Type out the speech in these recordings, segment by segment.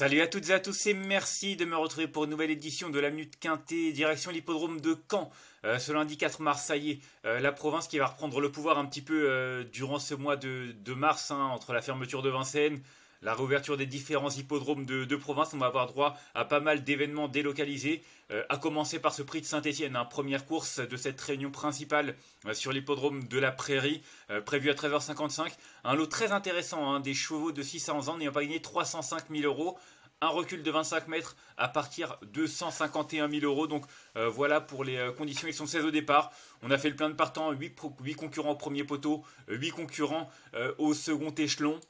Salut à toutes et à tous et merci de me retrouver pour une nouvelle édition de la Minute Quintée, direction l'hippodrome de Caen. Euh, ce lundi 4 mars, ça y est, euh, la province qui va reprendre le pouvoir un petit peu euh, durant ce mois de, mars, hein, entre la fermeture de Vincennes, la réouverture des différents hippodromes de, de, province. On va avoir droit à pas mal d'événements délocalisés, euh, à commencer par ce prix de Saint-Etienne, hein. première course de cette réunion principale euh, sur l'hippodrome de la Prairie, euh, Prévu à 13h55. Un lot très intéressant, hein, des chevaux de 600 ans n'ayant pas gagné 305 000 euros un recul de 25 mètres à partir de 151 000 euros. Donc voilà pour les conditions. Ils sont 16 au départ. On a fait le plein de partants, 8, concurrents au premier poteau, 8 concurrents au second échelon.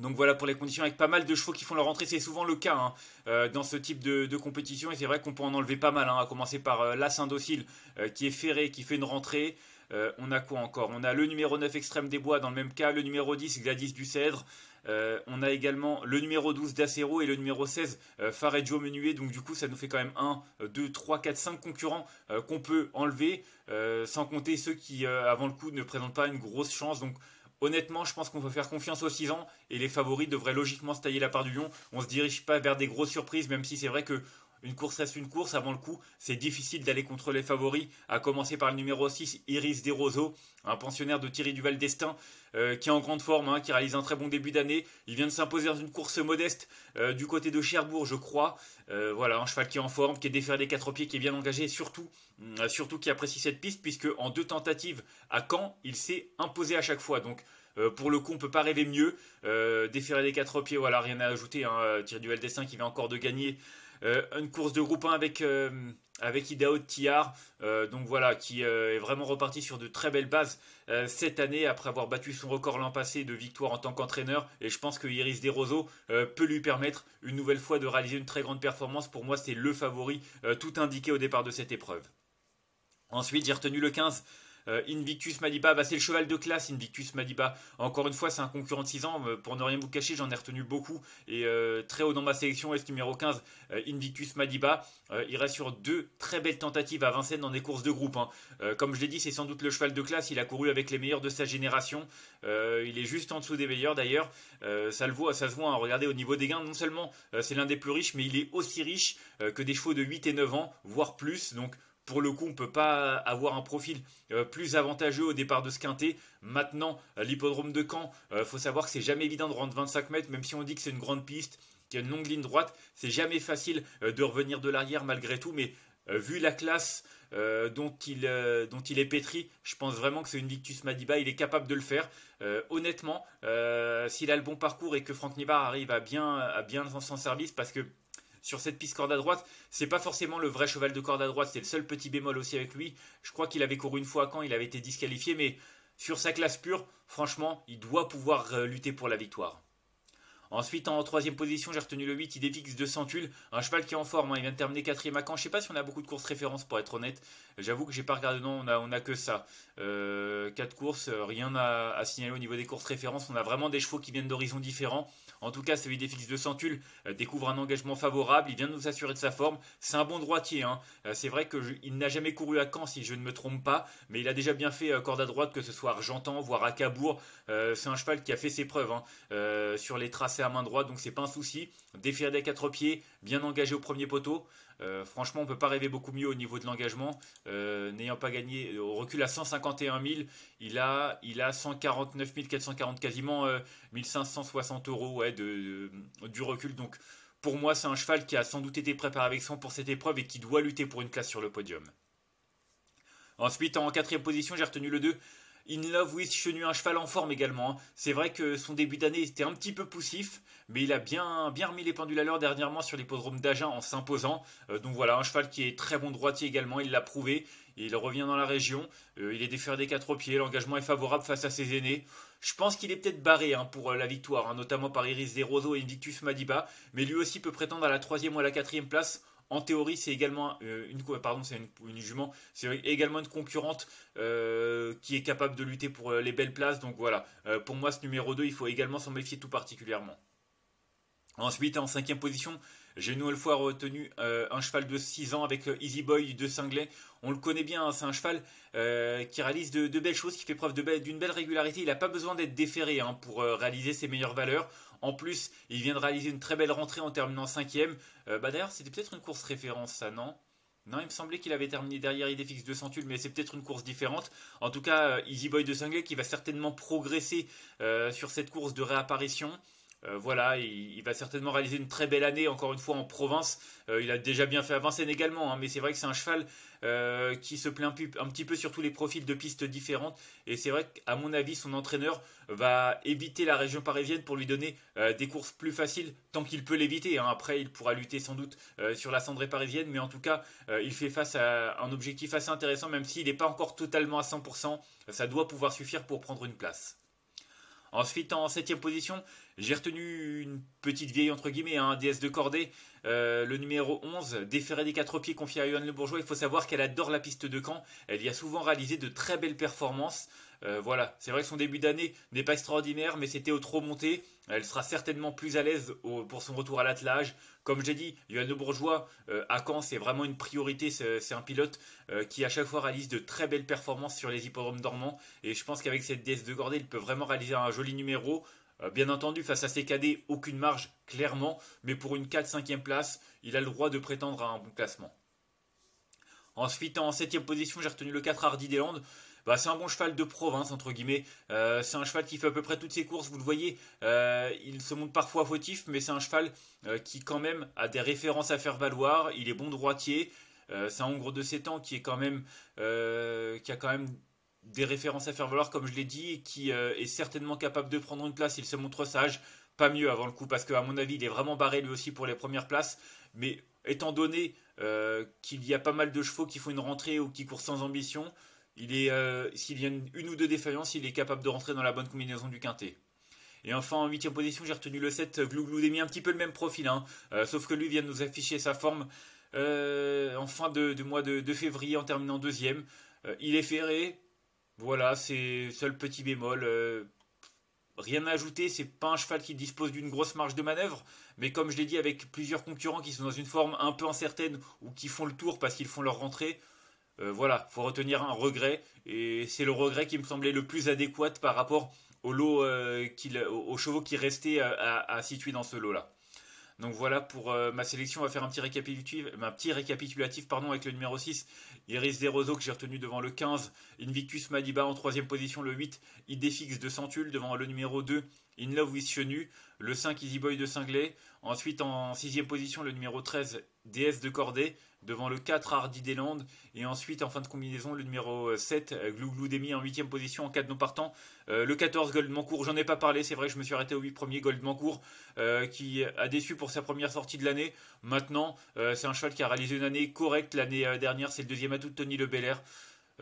Donc voilà pour les conditions avec pas mal de chevaux qui font leur entrée, c'est souvent le cas hein, euh, dans ce type de, compétition et c'est vrai qu'on peut en enlever pas mal, hein, à commencer par euh, la docile euh, qui est ferré, qui fait une rentrée. on a quoi encore On a le numéro 9 Extrême des Bois dans le même cas, le numéro 10 Gladys du Cèdre, on a également le numéro 12 d'Acero et le numéro 16 Fareggio Menuet, donc du coup ça nous fait quand même 1, 2, 3, 4, 5 concurrents qu'on peut enlever, sans compter ceux qui avant le coup ne présentent pas une grosse chance. Donc Honnêtement, je pense qu'on peut faire confiance aux 6 ans et les favoris devraient logiquement se tailler la part du lion. On ne se dirige pas vers des grosses surprises, même si c'est vrai que une course reste une course avant le coup. C'est difficile d'aller contre les favoris, à commencer par le numéro 6, Iris Desroseaux, un pensionnaire de Thierry Duval d'Estaing, euh, qui est en grande forme, hein, qui réalise un très bon début d'année. Il vient de s'imposer dans une course modeste euh, du côté de Cherbourg, je crois. Euh, voilà, un cheval qui est en forme, qui est déféré des quatre pieds, qui est bien engagé, et surtout, surtout qui apprécie cette piste, puisque en deux tentatives à Caen, il s'est imposé à chaque fois. Donc, pour le coup, on peut pas rêver mieux. Déféré des quatre pieds, voilà, rien à ajouter. Hein. Thierry Duval-Destin qui vient encore de gagner euh, une course de groupe 1 avec euh, avec Idaho Tiar, euh, donc voilà, qui est vraiment reparti sur de très belles bases cette année après avoir battu son record l'an passé de victoire en tant qu'entraîneur. Et je pense que Iris Roseau peut lui permettre une nouvelle fois de réaliser une très grande performance. Pour moi, c'est le favori, tout indiqué au départ de cette épreuve. Ensuite, j'ai retenu le 15 euh, Invictus Madiba, bah, c'est le cheval de classe, Invictus Madiba. Encore une fois, c'est un concurrent de 6 ans. Euh, pour ne rien vous cacher, j'en ai retenu beaucoup. Et euh, très haut dans ma sélection, est numéro 15, Invictus Madiba. il reste sur deux très belles tentatives à Vincennes dans des courses de groupe. Hein. comme je l'ai dit, c'est sans doute le cheval de classe. Il a couru avec les meilleurs de sa génération. il est juste en dessous des meilleurs d'ailleurs. ça, le voit, ça se voit, hein. regardez au niveau des gains. Non seulement c'est l'un des plus riches, mais il est aussi riche que des chevaux de 8 et 9 ans, voire plus. Donc, pour le coup, on ne peut pas avoir un profil euh, plus avantageux au départ de ce quintet. Maintenant, euh, l'hippodrome de Caen, il euh, faut savoir que c'est jamais évident de rendre 25 mètres, même si on dit que c'est une grande piste, qu'il y a une longue ligne droite. C'est jamais facile de revenir de l'arrière malgré tout, mais vu la classe dont, il, est pétri, je pense vraiment que c'est une Victus Madiba, il est capable de le faire. honnêtement, s'il a le bon parcours et que Franck nibar arrive à bien, à bien s'en service, parce que sur cette piste corde à droite. C'est pas forcément le vrai cheval de corde à droite, c'est le seul petit bémol aussi avec lui. Je crois qu'il avait couru une fois quand il avait été disqualifié, mais sur sa classe pure, franchement, il doit pouvoir euh, lutter pour la victoire. Ensuite, en troisième position, j'ai retenu le 8 Idéfix de Santul, un cheval qui est en forme. Hein. Il vient de terminer quatrième à Caen. Je ne sais pas si on a beaucoup de courses références, pour être honnête. J'avoue que j'ai pas regardé. Non, on a, on a que ça. 4 euh, quatre courses, euh, rien à, signaler au niveau des courses références. On a vraiment des chevaux qui viennent d'horizons différents. En tout cas, celui idéfix de Santul euh, découvre un engagement favorable. Il vient de nous assurer de sa forme. C'est un bon droitier. Hein. C'est vrai qu'il n'a jamais couru à Caen, si je ne me trompe pas, mais il a déjà bien fait corde à droite, que ce soit Argentan, voire à Cabourg. C'est un cheval qui a fait ses preuves hein. sur les traces à main droite, donc c'est pas un souci. Défier des quatre pieds, bien engagé au premier poteau. Euh, franchement, on peut pas rêver beaucoup mieux au niveau de l'engagement. Euh, n'ayant pas gagné, euh, au recul à 151 000, il a, il a 149 440, quasiment 1560 euros ouais, de, du recul. Donc pour moi, c'est un cheval qui a sans doute été préparé avec soin pour cette épreuve et qui doit lutter pour une classe sur le podium. Ensuite, en quatrième position, j'ai retenu le 2, In Love with Chenu, un cheval en forme également. Hein. C'est vrai que son début d'année était un petit peu poussif, mais il a bien, bien remis les pendules à l'heure dernièrement sur l'hippodrome d'Agen en s'imposant. Euh, donc voilà, un cheval qui est très bon droitier également, il l'a prouvé. Il revient dans la région, euh, il est défaire des quatre pieds, l'engagement est favorable face à ses aînés. Je pense qu'il est peut-être barré hein, pour euh, la victoire, hein, notamment par Iris Roseaux et Victus Madiba, mais lui aussi peut prétendre à la troisième ou à la quatrième place en théorie, c'est également euh, une, c'est également une concurrente euh, qui est capable de lutter pour euh, les belles places. Donc voilà, pour moi, ce numéro 2, il faut également s'en méfier tout particulièrement. Ensuite, en cinquième position, j'ai une nouvelle fois retenu euh, un cheval de 6 ans avec euh, Easy Boy de Singlet. On le connaît bien, hein, c'est un cheval euh, qui réalise de, belles choses, qui fait preuve d'une belle régularité. Il n'a pas besoin d'être déféré hein, pour réaliser ses meilleures valeurs. En plus, il vient de réaliser une très belle rentrée en terminant 5ème. bah D'ailleurs, c'était peut-être une course référence, ça, non non, il me semblait qu'il avait terminé derrière Idéfix de Santul, mais c'est peut-être une course différente. En tout cas, Easy Boy de Singlet qui va certainement progresser sur cette course de réapparition. Euh, voilà, il, va certainement réaliser une très belle année, encore une fois en province. Euh, il a déjà bien fait à Vincennes également, hein, mais c'est vrai que c'est un cheval euh, qui se plaint un, petit peu sur tous les profils de pistes différentes. Et c'est vrai qu'à mon avis, son entraîneur va éviter la région parisienne pour lui donner des courses plus faciles tant qu'il peut l'éviter. Hein. Après, il pourra lutter sans doute sur la cendrée parisienne, mais en tout cas, il fait face à un objectif assez intéressant, même s'il n'est pas encore totalement à 100%. Ça doit pouvoir suffire pour prendre une place. Ensuite, en septième position, j'ai retenu une petite vieille entre guillemets, un hein, déesse de cordée, euh, le numéro 11, déféré des quatre pieds confié à Yohan Le Bourgeois. Il faut savoir qu'elle adore la piste de Caen, Elle y a souvent réalisé de très belles performances. Euh, voilà, c'est vrai que son début d'année n'est pas extraordinaire, mais c'était au trop monté. Elle sera certainement plus à l'aise pour son retour à l'attelage. Comme j'ai dit, Yohan Le Bourgeois euh, à Caen, c'est vraiment une priorité. C'est un pilote qui à chaque fois réalise de très belles performances sur les hippodromes dormants. Et je pense qu'avec cette déesse de cordée, il peut vraiment réaliser un joli numéro. Euh, bien entendu, face à ses cadets, aucune marge, clairement, mais pour une 4-5e place, il a le droit de prétendre à un bon classement. Ensuite, en 7 position, j'ai retenu le 4 Hardy des Landes. Bah, c'est un bon cheval de province, entre guillemets. Euh, c'est un cheval qui fait à peu près toutes ses courses, vous le voyez. Euh, il se montre parfois fautif, mais c'est un cheval qui, quand même, a des références à faire valoir. Il est bon droitier. c'est un Hongre de 7 ans qui, est quand même, qui a quand même des références à faire valoir, comme je l'ai dit, qui euh, est certainement capable de prendre une place. Il se montre sage, pas mieux avant le coup, parce qu'à mon avis, il est vraiment barré lui aussi pour les premières places. Mais étant donné euh, qu'il y a pas mal de chevaux qui font une rentrée ou qui courent sans ambition, il est, euh, s'il y a une, ou deux défaillances, il est capable de rentrer dans la bonne combinaison du quintet. Et enfin, en huitième position, j'ai retenu le 7 Glouglou Demi, un petit peu le même profil, hein. sauf que lui vient de nous afficher sa forme en fin de, mois de, de, février en terminant deuxième. il est ferré, voilà, c'est seul petit bémol. Euh, rien à ajouter, c'est pas un cheval qui dispose d'une grosse marge de manœuvre, mais comme je l'ai dit, avec plusieurs concurrents qui sont dans une forme un peu incertaine ou qui font le tour parce qu'ils font leur rentrée, voilà, euh, voilà, faut retenir un regret, et c'est le regret qui me semblait le plus adéquat par rapport au lot, euh, aux chevaux qui restaient à situer dans ce lot-là. Donc voilà pour euh, ma sélection. On va faire un petit récapitulatif, un petit récapitulatif pardon, avec le numéro 6, Iris Deroso que j'ai retenu devant le 15, Invictus Madiba en troisième position le 8, Idéfix de Centul devant le numéro 2, In Love with Chenu, le 5 Easy Boy de Cinglé, ensuite en sixième position le numéro 13 DS de Cordé devant le 4 Hardy des Landes, et ensuite en fin de combinaison le numéro 7 Glouglou Demi en huitième position en cas de non partant, euh, le 14 Goldmancourt j'en ai pas parlé, c'est vrai je me suis arrêté au 8 premier Goldmancourt euh, qui a déçu pour sa première sortie de l'année, maintenant euh, c'est un cheval qui a réalisé une année correcte l'année dernière, c'est le deuxième atout de Tony Le Belair.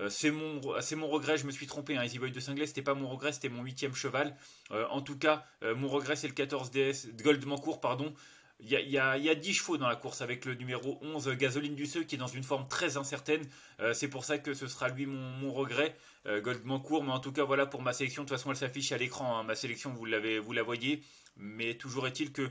Euh, c'est mon, mon regret, je me suis trompé. Hein, Easy Boy de Singlet, c'était pas mon regret, c'était mon huitième cheval. Euh, en tout cas, euh, mon regret, c'est le 14 DS, Goldmancourt, pardon. Il y, a, a, 10 chevaux dans la course avec le numéro 11, Gasoline Duceux, qui est dans une forme très incertaine. c'est pour ça que ce sera lui mon, regret, Goldmancourt. Goldman Mais en tout cas, voilà pour ma sélection. De toute façon, elle s'affiche à l'écran. Hein. Ma sélection, vous, l'avez, vous la voyez. Mais toujours est-il que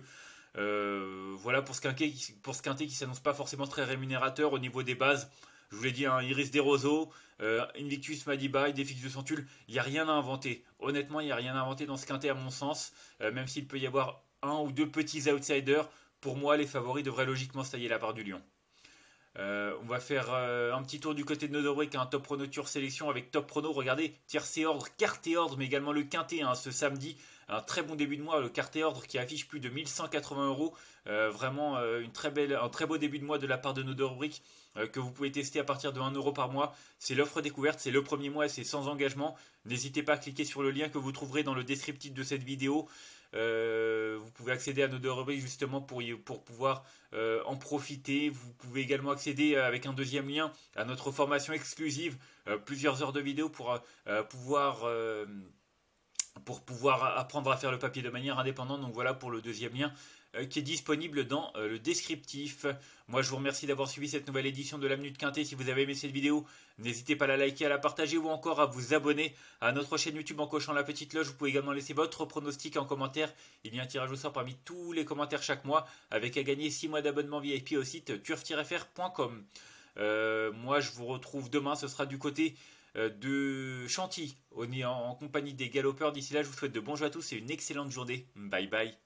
voilà pour ce quintet, pour ce qui s'annonce pas forcément très rémunérateur au niveau des bases. Je vous l'ai dit, un hein, Iris Deroso, euh, Invictus Madiba, Défix bah, de Centule, il n'y a rien à inventer. Honnêtement, il n'y a rien à inventer dans ce quintet à mon sens, euh, même s'il peut y avoir un ou deux petits outsiders. Pour moi, les favoris devraient logiquement se la part du lion. Euh, on va faire euh, un petit tour du côté de nos un top prono tour sélection avec top prono. Regardez, tiercé ordre, carte et ordre, mais également le quintet hein, ce samedi. Un très bon début de mois, le et ordre qui affiche plus de 1180 euros. Euh, vraiment une très belle, un très beau début de mois de la part de nos que vous pouvez tester à partir de 1 euro par mois. C'est l'offre découverte, c'est le premier mois, c'est sans engagement. N'hésitez pas à cliquer sur le lien que vous trouverez dans le descriptif de cette vidéo. Euh, vous pouvez accéder à nos deux rubriques justement pour, pouvoir euh, en profiter. Vous pouvez également accéder euh, avec un deuxième lien à notre formation exclusive, plusieurs heures de vidéos pour pouvoir pour pouvoir apprendre à faire le papier de manière indépendante. Donc voilà pour le deuxième lien. Euh, qui est disponible dans euh, le descriptif. Moi, je vous remercie d'avoir suivi cette nouvelle édition de la Minute Quintée. Si vous avez aimé cette vidéo, n'hésitez pas à la liker, à la partager ou encore à vous abonner à notre chaîne YouTube en cochant la petite loge. Vous pouvez également laisser votre pronostic en commentaire. Il y a un tirage au sort parmi tous les commentaires chaque mois avec à gagner 6 mois d'abonnement VIP au site turf-fr.com. Euh, moi, je vous retrouve demain. Ce sera du côté de Chantilly. On est en, compagnie des galopeurs. D'ici là, je vous souhaite de bons jeux à tous et une excellente journée. Bye bye.